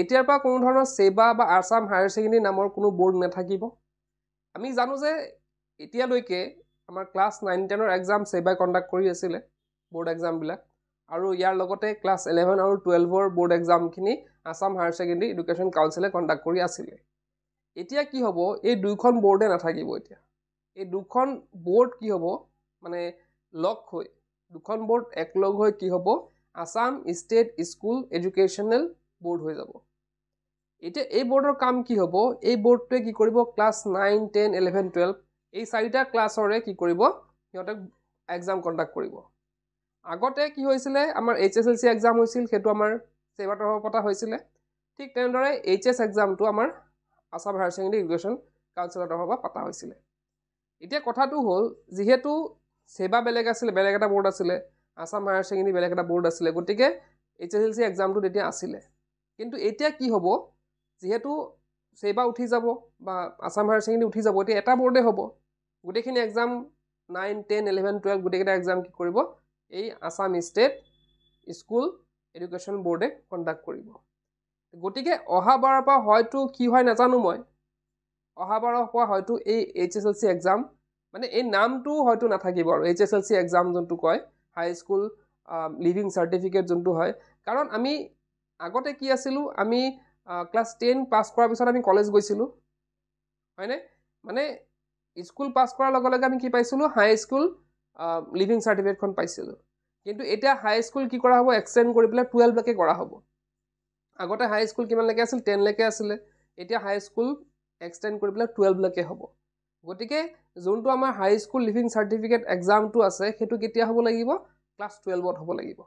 এতিয়াৰ পৰা কোনো ধৰণৰ ছেবা বা আছাম হায়াৰ ছেকেণ্ডেৰী নামৰ কোনো বোৰ্ড নাথাকিব আমি জানো যে এতিয়ালৈকে আমাৰ ক্লাছ নাইন টেনৰ এক্সাম ছেবাই কণ্ডাক্ট কৰি আছিলে বোৰ্ড এক্সামবিলাক আৰু ইয়াৰ লগতে ক্লাছ ইলেভেন আৰু টুৱেলভৰ বোৰ্ড এক্সামখিনি আছাম হায়াৰ ছেকেণ্ডেৰী এডুকেশ্যন কাউন্সিলে কণ্ডাক্ট কৰি আছিলে এতিয়া কি হ'ব এই দুইখন বোৰ্ডে নাথাকিব এতিয়া এই দুখন বোৰ্ড কি হ'ব মানে লগ হৈ দুখন বোৰ্ড একলগ হৈ কি হ'ব Assam state school educational board হৈ যাব এতিয়া এই বোৰ্ডৰ কাম কি হ'ব এই বোৰ্ডটোৱে কি কৰিব class nine ten eleven twelve এই চাৰিটা ক্লাছৰে কি কৰিব সিহঁতে এক্সাম কণ্ডাক্ট কৰিব আগতে কি হৈছিলে আমাৰ H S L C exam হৈছিল সেইটো আমাৰ চেবা তৰফৰ পতা হৈছিলে ঠিক তেনেদৰে এইচ এছ এক্সামটো আমাৰ আছাম হায়াৰ ছেকেণ্ডেৰী ইডুকেশ্যন কাউন্সিলৰ তৰফৰ পৰা পতা হৈছিলে এতিয়া কথাটো হ'ল যিহেতু চেবা বেলেগ আছিলে বেলেগ এটা বোৰ্ড আছিলে আছাম হায়াৰ ছেকেণ্ডেৰী বেলেগ এটা বোৰ্ড আছিলে গতিকে এইচ এছ এল চি এক্সামটো তেতিয়া আছিলে কিন্তু এতিয়া কি হ'ব যিহেতু ছেবা উঠি যাব বা আছাম হায়াৰ ছেকেণ্ডেৰী উঠি যাব এতিয়া এটা বৰ্ডে হ'ব গোটেইখিনি exam nine ten eleven twelve গোটেইকেইটা এক্সাম কি কৰিব এই আছাম ষ্টেট স্কুল এডুকেশ্যন বৰ্ডে কণ্ডাক্ট কৰিব গতিকে অহাবাৰৰ পৰা হয়তো কি হয় নাজানো মই অহাবাৰৰ পৰা হয়তো এই H S L C exam মানে এই নামটো হয়তো নাথাকিব আৰু H S L C exam যোনটো কয় হাইস্কুল লিভিং চাৰ্টিফিকেট যোনটো হয় কাৰণ আমি আগতে কি আছিলোঁ আমি ক্লাছ টেন পাছ কৰাৰ পিছত আমি কলেজ গৈছিলোঁ হয়নে মানে স্কুল পাছ কৰাৰ লগে লগে আমি কি পাইছিলোঁ হাইস্কুল লিভিং চাৰ্টিফিকেটখন পাইছিলোঁ কিন্তু এতিয়া হাইস্কুল কি কৰা হ'ব এক্সটেণ্ড কৰি পেলাই টুৱেলভলৈকে কৰা হ'ব আগতে হাইস্কুল কিমানলৈকে আছিল টেনলৈকে আছিলে এতিয়া হাইস্কুল এক্সটেণ্ড কৰি পেলাই টুৱেলভলৈকে হ'ব গতিকে যোনটো আমাৰ হাইস্কুল লিভিং চাৰ্টিফিকেট এক্সামটো আছে সেইটো কেতিয়া হ'ব লাগিব ক্লাছ টুৱেলভত হ'ব লাগিব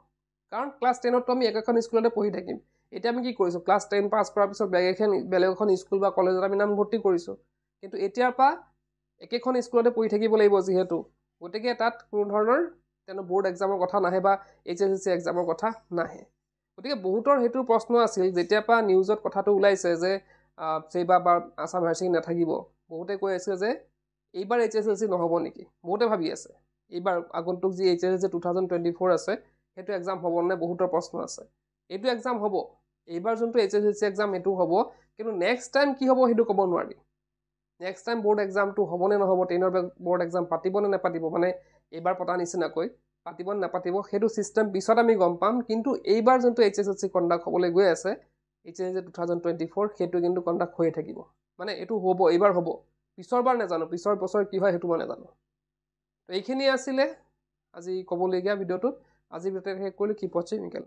কাৰণ ক্লাছ টেনতটো আমি এক এখন স্কুলতে পঢ়ি থাকিম এতিয়া আমি কি কৰিছোঁ ক্লাছ টেন পাছ কৰাৰ পিছত বেলেগ এখন বেলেগ এখন স্কুল বা কলেজত আমি নামভৰ্তি কৰিছোঁ কিন্তু এতিয়াৰ পৰা একেখন স্কুলতে পঢ়ি থাকিব লাগিব যিহেতু গতিকে তাত কোনো ধৰণৰ তেনে বোৰ্ড এক্সামৰ কথা নাহে বা এইচ এছ এছ চি এক্সামৰ কথা নাহে গতিকে বহুতৰ সেইটো প্ৰশ্ন আছিল যেতিয়াৰ পৰা নিউজত কথাটো ওলাইছে যে ছেইবাৰ বা আছাম হায়াৰ ছেকেণ্ডাৰী নাথাকিব বহুতে কৈ আছে যে এইবাৰ এইচ এছ এল চি নহ'ব নেকি বহুতে ভাবি আছে এইবাৰ আগন্তুক যি H S L C two thousand twenty four আছে সেইটো এক্সাম হ'বনে বহুতৰ প্ৰশ্ন আছে এইটো এক্সাম হ'ব এইবাৰ যোনটো H S S C exam এইটো হ'ব কিন্তু নেক্সট টাইম কি হ'ব সেইটো ক'ব নোৱাৰি নেক্সট টাইম বৰ্ড এক্সামটো হ'বনে নহ'ব টেনৰ বৰ্ড এক্সাম পাতিব নে নাপাতিব মানে এইবাৰ পতা নিচিনাকৈ পাতিব নে নাপাতিব সেইটো ছিষ্টেম পিছত আমি গম পাম কিন্তু এইবাৰ যোনটো H S S C conduct হ'বলৈ গৈ আছে H S S C two thousand twenty four সেইটো কিন্তু কণ্ডাক্ট হৈয়ে থাকিব মানে এইটো হ'ব এইবাৰ হ'ব পিছৰবাৰ নাজানো পিছৰ বছৰ কি হয় সেইটো মই নাজানো তো এইখিনিয়ে আছিলে আজি ক'বলগীয়া ভিডিঅ'টোত আজি ভিতরে শেষ করলে কি পচে মিকেল